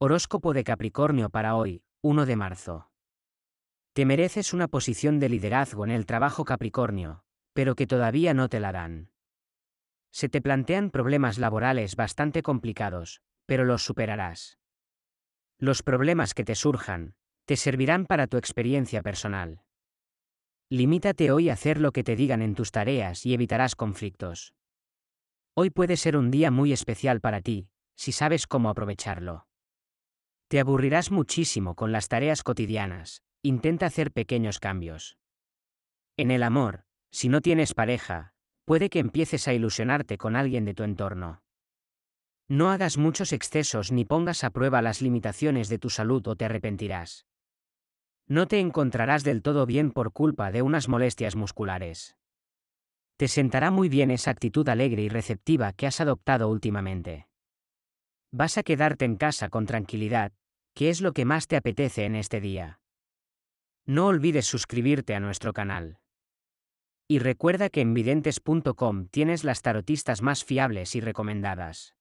Horóscopo de Capricornio para hoy, 1 de marzo. Te mereces una posición de liderazgo en el trabajo Capricornio, pero que todavía no te la dan. Se te plantean problemas laborales bastante complicados, pero los superarás. Los problemas que te surjan, te servirán para tu experiencia personal. Limítate hoy a hacer lo que te digan en tus tareas y evitarás conflictos. Hoy puede ser un día muy especial para ti, si sabes cómo aprovecharlo. Te aburrirás muchísimo con las tareas cotidianas, intenta hacer pequeños cambios. En el amor, si no tienes pareja, puede que empieces a ilusionarte con alguien de tu entorno. No hagas muchos excesos ni pongas a prueba las limitaciones de tu salud o te arrepentirás. No te encontrarás del todo bien por culpa de unas molestias musculares. Te sentará muy bien esa actitud alegre y receptiva que has adoptado últimamente. Vas a quedarte en casa con tranquilidad, ¿Qué es lo que más te apetece en este día? No olvides suscribirte a nuestro canal. Y recuerda que en videntes.com tienes las tarotistas más fiables y recomendadas.